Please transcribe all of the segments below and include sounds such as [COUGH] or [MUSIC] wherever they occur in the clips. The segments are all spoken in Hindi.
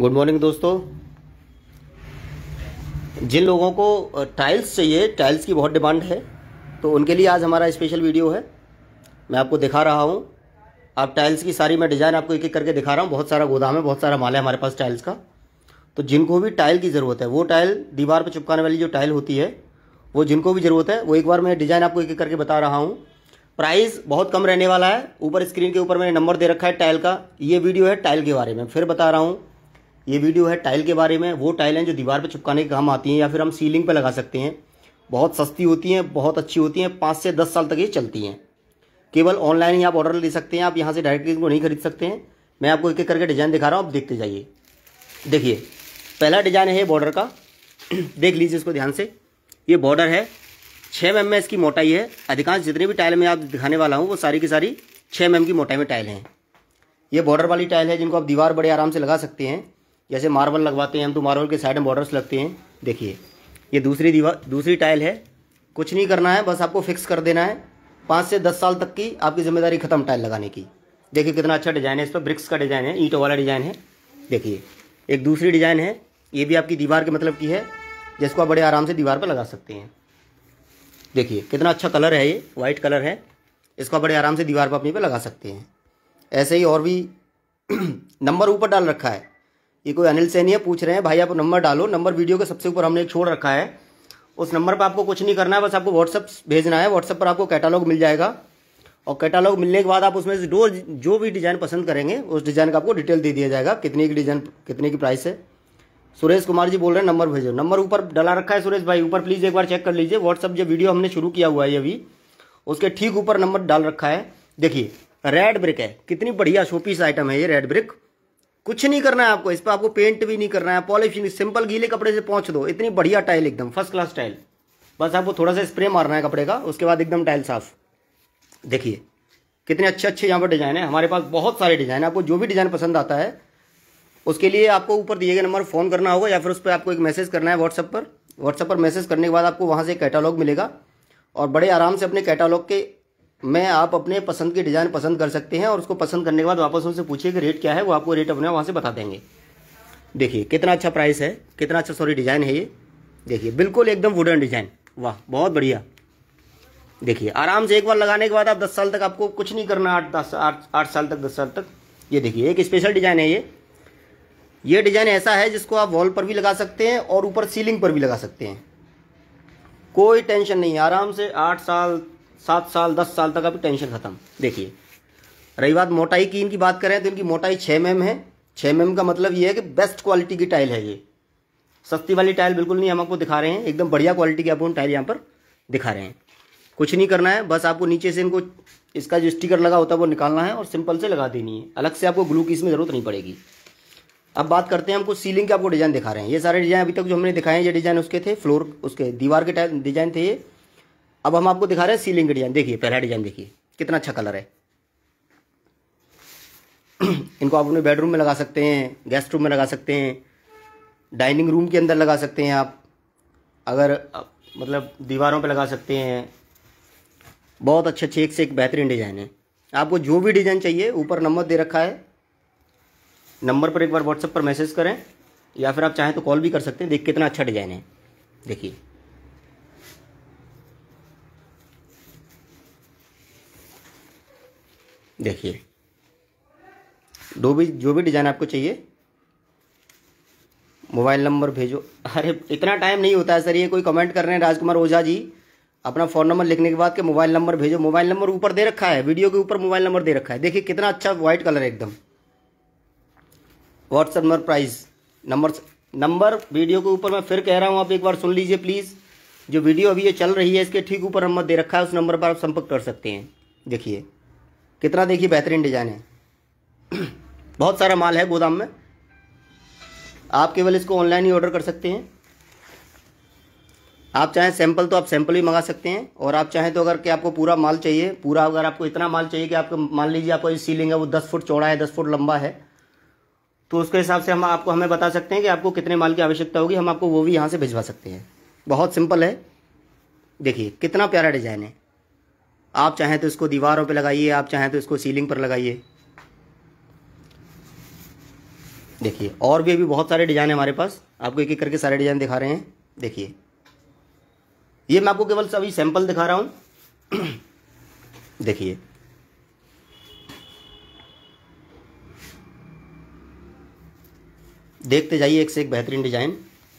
गुड मॉर्निंग दोस्तों जिन लोगों को टाइल्स चाहिए टाइल्स की बहुत डिमांड है तो उनके लिए आज हमारा स्पेशल वीडियो है मैं आपको दिखा रहा हूँ आप टाइल्स की सारी मैं डिज़ाइन आपको एक एक करके दिखा रहा हूँ बहुत सारा गोदाम है बहुत सारा माल है हमारे पास टाइल्स का तो जिनको भी टाइल की ज़रूरत है वो टाइल दीवार पर चिपकाने वाली जो टाइल होती है वो जिनको भी ज़रूरत है वो एक बार मैं डिज़ाइन आपको एक एक करके बता रहा हूँ प्राइस बहुत कम रहने वाला है ऊपर स्क्रीन के ऊपर मैंने नंबर दे रखा है टाइल का ये वीडियो है टाइल के बारे में फिर बता रहा हूँ ये वीडियो है टाइल के बारे में वो टाइलें जो दीवार पर चिपकाने के काम आती हैं या फिर हम सीलिंग पर लगा सकते हैं बहुत सस्ती होती हैं बहुत अच्छी होती हैं पाँच से दस साल तक ये चलती हैं केवल ऑनलाइन ही आप ऑर्डर ले सकते हैं आप यहाँ से डायरेक्टली इनको नहीं खरीद सकते हैं मैं आपको एक एक करके डिज़ाइन दिखा रहा हूँ आप देखते जाइए देखिए पहला डिज़ाइन है बॉर्डर का [CLEARS THROAT] देख लीजिए इसको ध्यान से ये बॉर्डर है छः एम में इसकी मोटाई है अधिकांश जितने भी टाइल मैं आप दिखाने वाला हूँ वो सारी की सारी छः एम की मोटाई में टाइल हैं ये बॉर्डर वाली टाइल है जिनको आप दीवार बड़े आराम से लगा सकते हैं जैसे मार्बल लगवाते हैं हम तो मार्बल के साइड में बॉर्डर्स लगते हैं देखिए ये दूसरी दीवार दूसरी टाइल है कुछ नहीं करना है बस आपको फिक्स कर देना है पाँच से दस साल तक की आपकी जिम्मेदारी ख़त्म टाइल लगाने की देखिए कितना अच्छा डिज़ाइन है इस पर ब्रिक्स का डिज़ाइन है ईंटों वाला डिज़ाइन है देखिए एक दूसरी डिज़ाइन है ये भी आपकी दीवार के मतलब की है जिसको आप बड़े आराम से दीवार पर लगा सकते हैं देखिए कितना अच्छा कलर है ये वाइट कलर है इसको आप बड़े आराम से दीवार पर अपनी पर लगा सकते हैं ऐसे ही और भी [CLEARS THROAT] नंबर ऊपर डाल रखा है ये कोई अनिल है पूछ रहे हैं भाई आप नंबर डालो नंबर वीडियो के सबसे ऊपर हमने एक छोड़ रखा है उस नंबर पर आपको कुछ नहीं करना है बस आपको व्हाट्सअप भेजना है व्हाट्सअप पर आपको कैटालॉग मिल जाएगा और कैटालॉग मिलने के बाद आप उसमें से जो जो भी डिज़ाइन पसंद करेंगे उस डिज़ाइन का आपको डिटेल दे दिया जाएगा कितने की डिज़ाइन कितने की प्राइस है सुरेश कुमार जी बोल रहे हैं नंबर भेजो नंबर ऊपर डला रखा है सुरेश भाई ऊपर प्लीज़ एक बार चेक कर लीजिए व्हाट्सअप जो वीडियो हमने शुरू किया हुआ है अभी उसके ठीक ऊपर नंबर डाल रखा है देखिए रेड ब्रिक है कितनी बढ़िया शोपीस आइटम है ये रेड ब्रिक कुछ नहीं करना है आपको इस पर आपको पेंट भी नहीं करना है पॉलिशिंग सिंपल गीले कपड़े से पहुंच दो इतनी बढ़िया टाइल एकदम फर्स्ट क्लास टाइल बस आपको थोड़ा सा स्प्रे मारना है कपड़े का उसके बाद एकदम टाइल साफ देखिए कितने अच्छे अच्छे यहाँ पर डिज़ाइन है हमारे पास बहुत सारे डिज़ाइन है आपको जो भी डिज़ाइन पसंद आता है उसके लिए आपको ऊपर दिए गए नंबर फ़ोन करना होगा या फिर उस पर आपको एक मैसेज करना है व्हाट्सअप पर व्हाट्सअप पर मैसेज करने के बाद आपको वहाँ से कैटालॉग मिलेगा और बड़े आराम से अपने कैटालॉग के में आप अपने पसंद के डिज़ाइन पसंद कर सकते हैं और उसको पसंद करने के बाद वापस उनसे पूछिए कि रेट क्या है वो आपको रेट अपने वहाँ से बता देंगे देखिए कितना अच्छा प्राइस है कितना अच्छा सॉरी डिज़ाइन है ये देखिए बिल्कुल एकदम वुडन डिज़ाइन वाह बहुत बढ़िया देखिए आराम से एक बार लगाने के बाद आप दस साल तक आपको कुछ नहीं करना आठ दस आठ आठ साल तक दस साल तक ये देखिए एक स्पेशल डिज़ाइन है ये ये डिज़ाइन ऐसा है जिसको आप वॉल पर भी लगा सकते हैं और ऊपर सीलिंग पर भी लगा सकते हैं कोई टेंशन नहीं आराम से आठ साल सात साल दस साल तक अभी टेंशन खत्म देखिए रही बात मोटाई की इनकी बात करें तो इनकी मोटाई छः एम mm है छः एम mm का मतलब ये है कि बेस्ट क्वालिटी की टाइल है ये सस्ती वाली टाइल बिल्कुल नहीं हम आपको दिखा रहे हैं एकदम बढ़िया क्वालिटी की आपको टाइल यहाँ पर दिखा रहे हैं कुछ नहीं करना है बस आपको नीचे से इनको इसका जो स्टिकर लगा होता है वो निकालना है और सिंपल से लगा देनी है अलग से आपको ग्लू की इसमें ज़रूरत नहीं पड़ेगी अब बात करते हैं हमको सीलिंग के आपको डिज़ाइन दिखा रहे हैं ये सारे डिज़ाइन अभी तक जो हमने दिखाए हैं ये डिज़ाइन उसके थे फ्लोर उसके दीवार के डिज़ाइन थे ये अब हम आपको दिखा रहे हैं सीलिंग डिजाइन देखिए पहला डिजाइन देखिए कितना अच्छा कलर है [CLEARS THROAT] इनको आप अपने बेडरूम में लगा सकते हैं गेस्ट रूम में लगा सकते हैं डाइनिंग रूम के अंदर लगा सकते हैं आप अगर मतलब दीवारों पर लगा सकते हैं बहुत अच्छे अच्छे एक से एक बेहतरीन डिज़ाइन है आपको जो भी डिज़ाइन चाहिए ऊपर नंबर दे रखा है नंबर पर एक बार व्हाट्सएप पर मैसेज करें या फिर आप चाहें तो कॉल भी कर सकते हैं देख कितना अच्छा डिज़ाइन है देखिए देखिए जो भी जो भी डिज़ाइन आपको चाहिए मोबाइल नंबर भेजो अरे इतना टाइम नहीं होता है सर ये कोई कमेंट कर रहे हैं राजकुमार ओझा जी अपना फ़ोन नंबर लिखने के बाद के मोबाइल नंबर भेजो मोबाइल नंबर ऊपर दे रखा है वीडियो के ऊपर मोबाइल नंबर दे रखा है देखिए कितना अच्छा वाइट कलर है एकदम WhatsApp number price number number video के ऊपर मैं फिर कह रहा हूँ आप एक बार सुन लीजिए प्लीज़ जो वीडियो अभी ये चल रही है इसके ठीक ऊपर नंबर दे रखा है उस नंबर पर आप संपर्क कर सकते हैं देखिए कितना देखिए बेहतरीन डिज़ाइन है बहुत सारा माल है गोदाम में आप केवल इसको ऑनलाइन ही ऑर्डर कर सकते हैं आप चाहें सैंपल तो आप सैंपल ही मंगा सकते हैं और आप चाहें तो अगर कि आपको पूरा माल चाहिए पूरा अगर आपको इतना माल चाहिए कि आपको मान लीजिए आपका जो सीलिंग है वो दस फुट चौड़ा है दस फुट लंबा है तो उसके हिसाब से हम आपको हमें बता सकते हैं कि आपको कितने माल की आवश्यकता होगी हम आपको वो भी यहाँ से भिजवा सकते हैं बहुत सिंपल है देखिए कितना प्यारा डिज़ाइन है आप चाहें तो इसको दीवारों पे लगाइए आप चाहें तो इसको सीलिंग पर लगाइए देखिए और भी अभी बहुत सारे डिज़ाइन हमारे पास आपको एक एक करके सारे डिज़ाइन दिखा रहे हैं देखिए ये मैं आपको केवल सभी सैंपल दिखा रहा हूं [CLEARS THROAT] देखिए देखते जाइए एक से एक बेहतरीन डिज़ाइन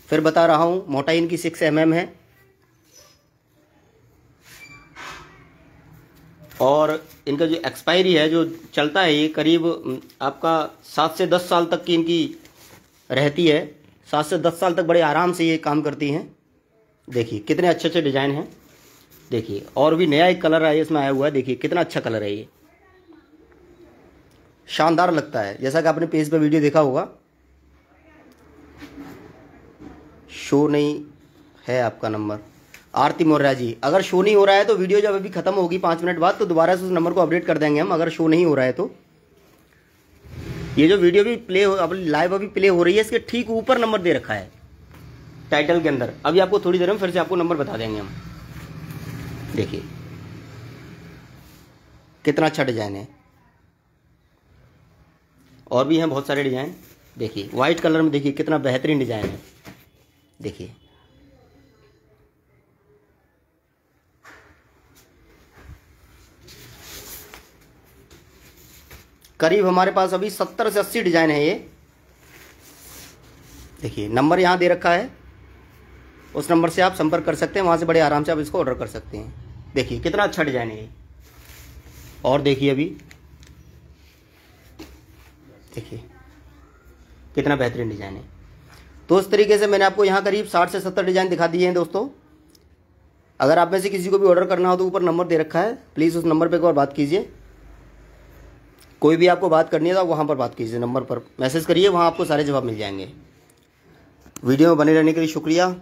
फिर बता रहा हूं मोटाई इनकी सिक्स एम mm है और इनका जो एक्सपायरी है जो चलता है ये करीब आपका सात से दस साल तक की इनकी रहती है सात से दस साल तक बड़े आराम से ये काम करती हैं देखिए कितने अच्छे अच्छे डिज़ाइन हैं देखिए और भी नया एक कलर आया इसमें आया हुआ है देखिए कितना अच्छा कलर है ये शानदार लगता है जैसा कि आपने पेज पर वीडियो देखा होगा शो नहीं है आपका नंबर आरती मौर्या जी अगर शो नहीं हो रहा है तो वीडियो जब अभी खत्म होगी पांच मिनट बाद तो दोबारा से उस नंबर को अपडेट कर देंगे हम अगर शो नहीं हो रहा है तो ये जो वीडियो भी प्ले हो अब लाइव अभी प्ले हो रही है इसके ठीक ऊपर नंबर दे रखा है टाइटल के अंदर अभी आपको थोड़ी देर में फिर से आपको नंबर बता देंगे हम देखिए कितना अच्छा डिजाइन है और भी हैं बहुत सारे डिजाइन देखिए व्हाइट कलर में देखिए कितना बेहतरीन डिजाइन है देखिए करीब हमारे पास अभी सत्तर से अस्सी डिजाइन है ये देखिए नंबर यहाँ दे रखा है उस नंबर से आप संपर्क कर सकते हैं वहाँ से बड़े आराम से आप इसको ऑर्डर कर सकते हैं देखिए कितना अच्छा डिजाइन है ये और देखिए अभी देखिए कितना बेहतरीन डिजाइन है तो उस तरीके से मैंने आपको यहाँ करीब साठ से सत्तर डिजाइन दिखा दिए हैं दोस्तों अगर आप में से किसी को भी ऑर्डर करना हो तो ऊपर नंबर दे रखा है प्लीज़ उस नंबर पर एक बार बात कीजिए कोई भी आपको बात करनी है तो वहाँ पर बात कीजिए नंबर पर मैसेज करिए वहाँ आपको सारे जवाब मिल जाएंगे वीडियो में बने रहने के लिए शुक्रिया